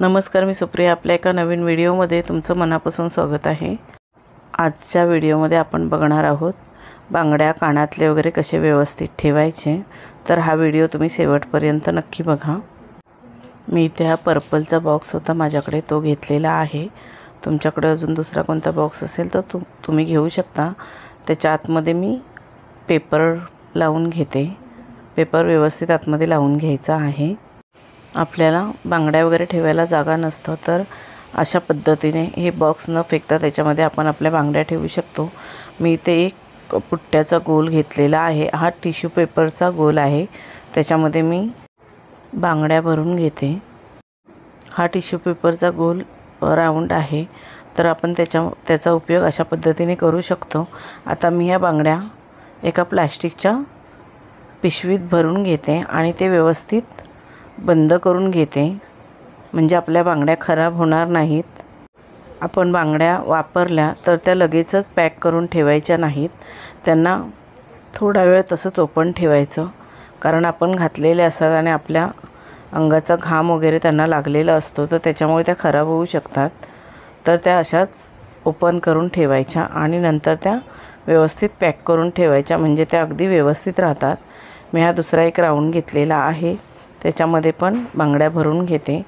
नमस्कार मी सुप्रिया आपल्या एका नवीन व्हिडिओमध्ये तुमचं मनापासून स्वागत आहे आजच्या व्हिडिओमध्ये आपण बघणार आहोत बांगड्या कानातले वगैरे कसे व्यवस्थित ठेवायचे तर हा व्हिडिओ तुम्ही शेवटपर्यंत नक्की बघा मी इथे हा पर्पलचा बॉक्स होता माझ्याकडे तो घेतलेला आहे तुमच्याकडे अजून दुसरा कोणता बॉक्स असेल तर तु तुम्ही घेऊ शकता त्याच्या आतमध्ये मी पेपर लावून घेते पेपर व्यवस्थित आतमध्ये लावून घ्यायचा आहे आपल्याला बांगड्या वगैरे ठेवायला जागा नसतं तर अशा पद्धतीने हे बॉक्स न फेकता त्याच्यामध्ये आपण आपल्या बांगड्या ठेवू शकतो मी इथे एक पुट्ट्याचा गोल घेतलेला आहे हा टिश्यू पेपरचा गोल आहे त्याच्यामध्ये मी बांगड्या भरून घेते हा टिश्यू पेपरचा गोल राऊंड आहे तर आपण त्याच्या त्याचा उपयोग अशा पद्धतीने करू शकतो आता मी ह्या बांगड्या एका प्लॅस्टिकच्या पिशवीत भरून घेते आणि ते व्यवस्थित बंद करून घेते म्हणजे आपल्या बांगड्या खराब होणार नाहीत आपण बांगड्या वापरल्या तर त्या लगेचच पॅक करून ठेवायच्या नाहीत त्यांना थोडा वेळ तसंच ओपन ठेवायचं कारण आपण घातलेले असतात आणि आपल्या अंगाचा घाम वगैरे त्यांना लागलेला असतो तर त्याच्यामुळे त्या खराब होऊ शकतात तर त्या अशाच ओपन करून ठेवायच्या आणि नंतर त्या व्यवस्थित पॅक करून ठेवायच्या म्हणजे त्या अगदी व्यवस्थित राहतात मी हा दुसरा एक राऊंड घेतलेला आहे त्याच्यामध्ये पण बांगड्या भरून घेते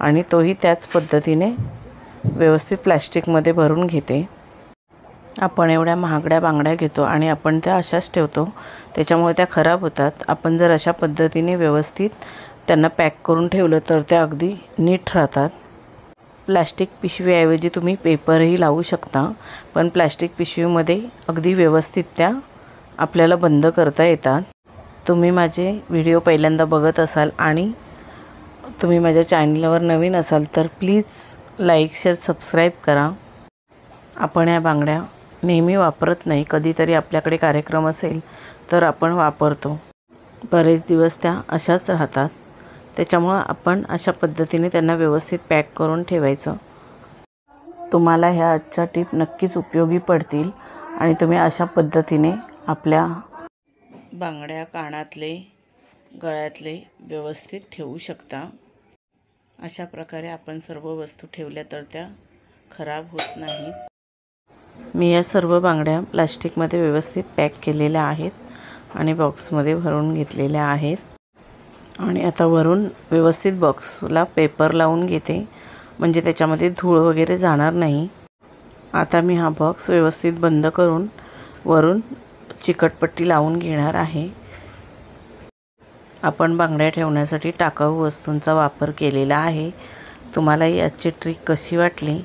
आणि तोही त्याच पद्धतीने व्यवस्थित प्लॅस्टिकमध्ये भरून घेते आपण एवढ्या महागड्या बांगड्या घेतो आणि आपण त्या अशाच ठेवतो त्याच्यामुळे त्या खराब होतात आपण जर अशा पद्धतीने व्यवस्थित त्यांना पॅक करून ठेवलं तर त्या अगदी नीट राहतात प्लॅस्टिक पिशवीऐवजी तुम्ही पेपरही लावू शकता पण प्लॅस्टिक पिशवीमध्ये अगदी व्यवस्थित त्या आपल्याला बंद करता येतात तुम्ही माझे व्हिडिओ पहिल्यांदा बघत असाल आणि तुम्ही माझ्या चॅनलवर नवीन असाल तर प्लीज लाईक शेअर सबस्क्राईब करा आपण या बांगड्या नेहमी वापरत नाही कधीतरी आपल्याकडे कार्यक्रम असेल तर आपण वापरतो बरेच दिवस त्या अशाच राहतात त्याच्यामुळं आपण अशा पद्धतीने त्यांना व्यवस्थित पॅक करून ठेवायचं तुम्हाला ह्या आजच्या टिप नक्कीच उपयोगी पडतील आणि तुम्ही अशा पद्धतीने आपल्या बांगड्या कानातले गळ्यातले व्यवस्थित ठेवू शकता अशा प्रकारे आपण सर्व वस्तू ठेवल्या तर त्या खराब होत नाही मी या सर्व बांगड्या प्लास्टिकमध्ये व्यवस्थित पॅक केलेल्या आहेत आणि बॉक्समध्ये भरून घेतलेल्या आहेत आणि आता वरून व्यवस्थित बॉक्सला पेपर लावून घेते म्हणजे त्याच्यामध्ये धूळ वगैरे जाणार नाही आता मी हा बॉक्स व्यवस्थित बंद करून वरून चिकटपट्टी लावून घेणार आहे आपण बांगड्या ठेवण्यासाठी टाकाऊ वस्तूंचा वापर केलेला आहे तुम्हाला ही ट्रिक कशी वाटली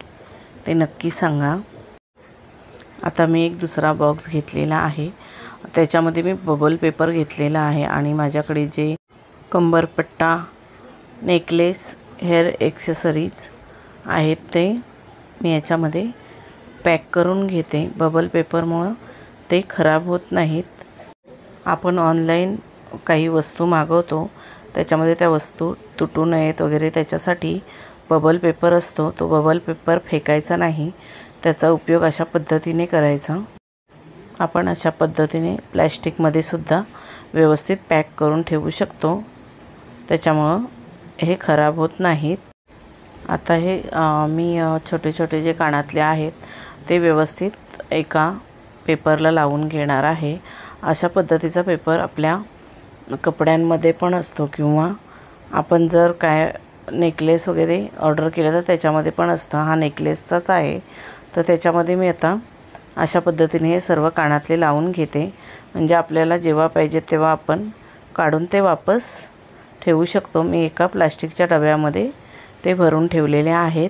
ते नक्की सांगा आता मी एक दुसरा बॉक्स घेतलेला आहे त्याच्यामध्ये मी बबल पेपर घेतलेला आहे आणि माझ्याकडे जे कंबरपट्टा नेकलेस हेअर एक्सेसरीज आहेत ते मी याच्यामध्ये पॅक करून घेते बबल पेपरमुळं ते खराब होत नाहीत आपण ऑनलाईन काही वस्तू मागवतो त्याच्यामध्ये त्या वस्तू तुटू नयेत वगैरे त्याच्यासाठी बबल पेपर असतो तो बबल पेपर फेकायचा नाही त्याचा उपयोग अशा पद्धतीने करायचा आपण अशा पद्धतीने प्लॅस्टिकमध्ये सुद्धा व्यवस्थित पॅक करून ठेवू शकतो त्याच्यामुळं हे खराब होत नाहीत आता हे मी छोटे छोटे जे कानातले आहेत ते व्यवस्थित एका पेपरला लावून घेणार आहे अशा पद्धतीचा पेपर आपल्या कपड्यांमध्ये पण असतो किंवा आपण जर काय नेकलेस वगैरे ऑर्डर केलं तर त्याच्यामध्ये पण असतं हा नेकलेसचाच आहे तर त्याच्यामध्ये मी आता अशा पद्धतीने हे सर्व कानातले लावून घेते म्हणजे आपल्याला जेव्हा पाहिजे तेव्हा आपण काढून ते वापस ठेवू शकतो मी एका प्लास्टिकच्या डब्यामध्ये ते भरून ठेवलेले आहेत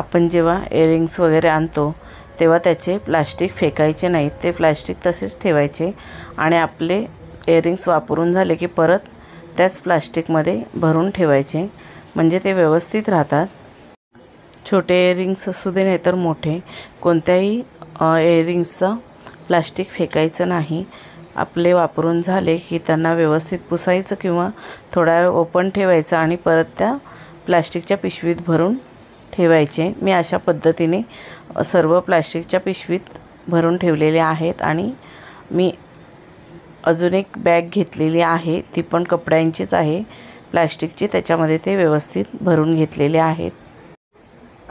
आपण जेव्हा एअरिंग्स वगैरे आणतो तेव्हा त्याचे प्लास्टिक फेकायचे नाहीत ते प्लास्टिक तसेच ठेवायचे आणि आपले इयरिंग्स वापरून झाले की परत त्याच प्लास्टिकमध्ये भरून ठेवायचे म्हणजे ते व्यवस्थित राहतात छोटे इयरिंग्स असू दे नाही तर मोठे कोणत्याही इयरिंग्सचं प्लास्टिक फेकायचं नाही आपले वापरून झाले की त्यांना व्यवस्थित पुसायचं किंवा थोडा वेळ ओपन ठेवायचं आणि परत त्या प्लास्टिकच्या पिशवीत भरून ठेवायचे मी अशा पद्धतीने सर्व प्लास्टिकच्या पिशवीत भरून ठेवलेले आहेत आणि मी अजून एक बॅग घेतलेली आहे ती पण कपड्यांचीच आहे प्लॅस्टिकची त्याच्यामध्ये ते व्यवस्थित भरून घेतलेले आहेत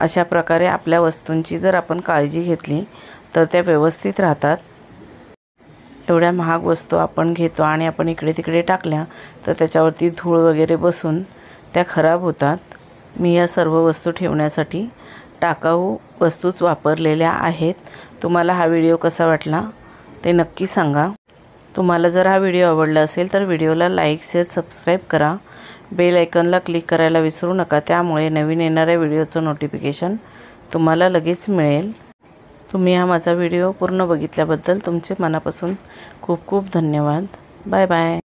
अशा प्रकारे आपल्या वस्तूंची जर आपण काळजी घेतली तर त्या व्यवस्थित राहतात एवढ्या महाग वस्तू आपण घेतो आणि आपण इकडे तिकडे टाकल्या तर त्याच्यावरती धूळ वगैरे बसून त्या खराब होतात मी या सर्व वस्तू ठेवण्यासाठी टाकाऊ वस्तूच वापरलेल्या आहेत तुम्हाला हा व्हिडिओ कसा वाटला ते नक्की सांगा तुम्हाला जर हा व्हिडिओ आवडला असेल तर व्हिडिओला लाईक शेअर सबस्क्राईब करा बेल आयकॉनला क्लिक करायला विसरू नका त्यामुळे नवीन येणाऱ्या व्हिडिओचं नोटिफिकेशन तुम्हाला लगेच मिळेल तुम्ही हा माझा व्हिडिओ पूर्ण बघितल्याबद्दल तुमचे मनापासून खूप खूप धन्यवाद बाय बाय